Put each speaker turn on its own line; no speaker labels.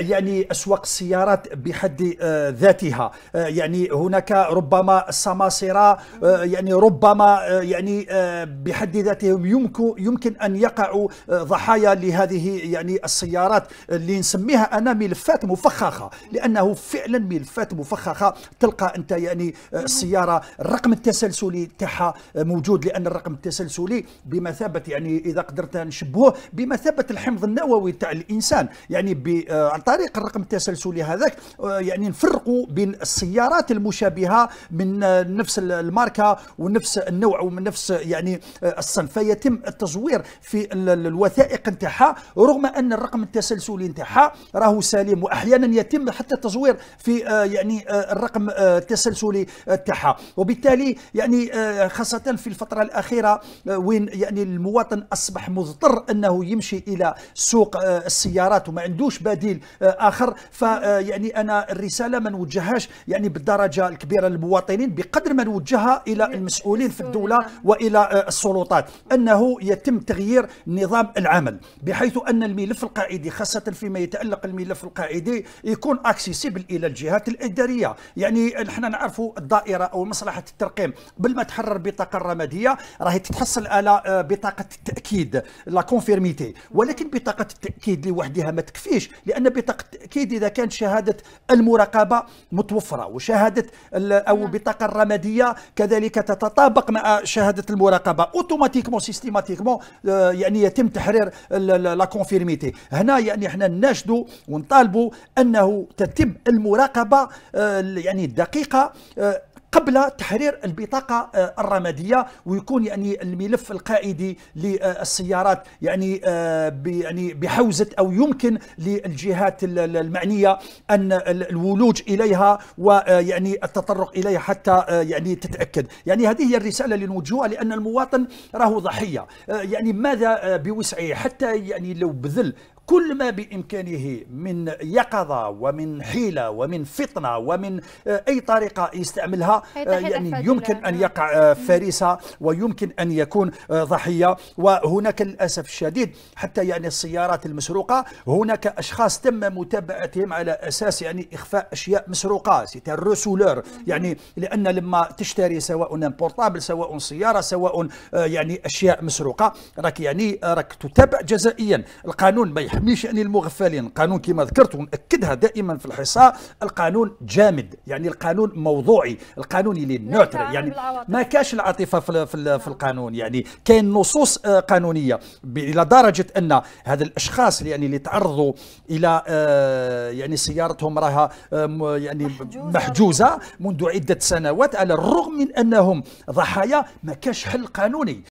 يعني أسواق السيارات بحد آه، ذاتها آه، يعني هناك ربما السماسرة آه، يعني ربما يعني بحد ذاتهم يمكن يمكن أن يقعوا ضحايا لهذه يعني السيارات اللي نسميها أنا ملفات مفخخة لأنه فعلا ملفات مفخخة تلقى أنت يعني السيارة الرقم التسلسلي تاعها موجود لأن الرقم التسلسلي بمثابة يعني إذا قدرت نشبهه بمثابة الحمض النووي تاع الإنسان يعني آه، عن طريق الرقم التسلسلي هذاك آه، يعني نفرقوا بين السيارات المشابهه من آه، نفس الماركه ونفس النوع ومن نفس يعني الصنف فيتم التزوير في الوثائق نتاعها رغم ان الرقم التسلسلي نتاعها راهو سليم واحيانا يتم حتى التزوير في يعني الرقم التسلسلي نتاعها وبالتالي يعني خاصه في الفتره الاخيره وين يعني المواطن اصبح مضطر انه يمشي الى سوق السيارات وما عندوش بديل بديل آه، اخر فيعني آه، انا الرساله ما نوجههاش يعني بالدرجه الكبيره للمواطنين بقدر ما نوجهها الى المسؤولين في الدوله والى آه، السلطات انه يتم تغيير نظام العمل بحيث ان الملف القاعدي خاصه فيما يتعلق الملف القاعدي يكون اكسيسيبل الى الجهات الاداريه يعني احنا نعرفوا الدائره او مصلحه الترقيم قبل ما تحرر بطاقه الرماديه راهي تتحصل على بطاقه التاكيد لا كونفيرميتي ولكن بطاقه التاكيد لوحدها ما تكفيش لان التاكيد اذا كانت شهاده المراقبه متوفره وشهاده او البطاقه نعم. الرماديه كذلك تتطابق مع شهاده المراقبه اوتوماتيكمون آه، سيستيماتيكمون يعني يتم تحرير لا كونفيرميتي هنا يعني احنا نناشدوا ونطالبوا انه تتم المراقبه آه، يعني الدقيقه آه، قبل تحرير البطاقة آه، الرمادية ويكون يعني الملف القائدي للسيارات يعني آه، يعني بحوزة أو يمكن للجهات المعنية أن الولوج إليها ويعني آه، التطرق إليها حتى يعني تتأكد يعني هذه هي الرسالة اللي نوجهها لأن المواطن راهو ضحية يعني ماذا بوسعه حتى يعني لو بذل كل ما بإمكانه من يقظة ومن حيلة ومن فطنة ومن آه، أي طريقة يستعملها آه، يعني يمكن أن يقع آه، فريسة ويمكن أن يكون ضحية وهناك للأسف الشديد حتى يعني السيارات المسروقة هناك أشخاص تم متابعتهم على أساس يعني إخفاء أشياء مسروقة سيتا الرسولور يعني لأن لما تشتري سواء بورتابل سواء سيارة سواء يعني أشياء مسروقة راك يعني راك تتابع جزائيا القانون ما تحمي شأن المغفلين القانون كما ذكرت ونأكدها دائما في الحصة القانون جامد يعني القانون موضوعي القانون اللي نوتر يعني ما كاش العاطفة في, في, في القانون يعني كاين نصوص آه، قانونية إلى درجة أن هذا الأشخاص يعني اللي تعرضوا إلى آه، يعني سيارتهم راها آه، يعني محجوزة منذ عدة سنوات على الرغم من أنهم ضحايا ما كاش حل قانوني